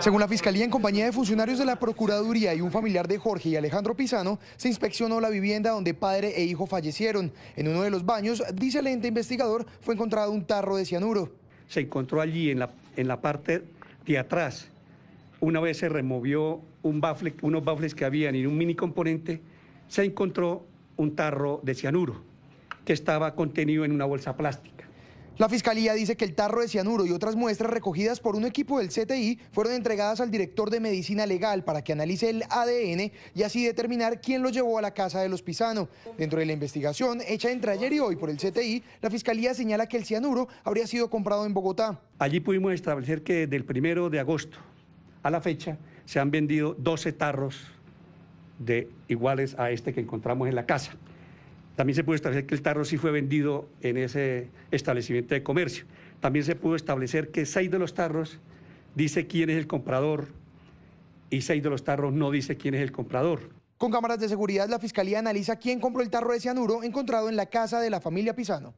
Según la Fiscalía, en compañía de funcionarios de la Procuraduría y un familiar de Jorge y Alejandro Pisano, se inspeccionó la vivienda donde padre e hijo fallecieron. En uno de los baños, dice el ente investigador, fue encontrado un tarro de cianuro. Se encontró allí en la, en la parte de atrás. Una vez se removió un unos bafles que habían en un mini componente, se encontró un tarro de cianuro que estaba contenido en una bolsa plástica. La fiscalía dice que el tarro de cianuro y otras muestras recogidas por un equipo del CTI fueron entregadas al director de medicina legal para que analice el ADN y así determinar quién lo llevó a la casa de los Pisano. Dentro de la investigación hecha entre ayer y hoy por el CTI, la fiscalía señala que el cianuro habría sido comprado en Bogotá. Allí pudimos establecer que del primero de agosto a la fecha se han vendido 12 tarros de iguales a este que encontramos en la casa. También se pudo establecer que el tarro sí fue vendido en ese establecimiento de comercio. También se pudo establecer que seis de los tarros dice quién es el comprador y seis de los tarros no dice quién es el comprador. Con cámaras de seguridad, la fiscalía analiza quién compró el tarro de cianuro encontrado en la casa de la familia Pisano.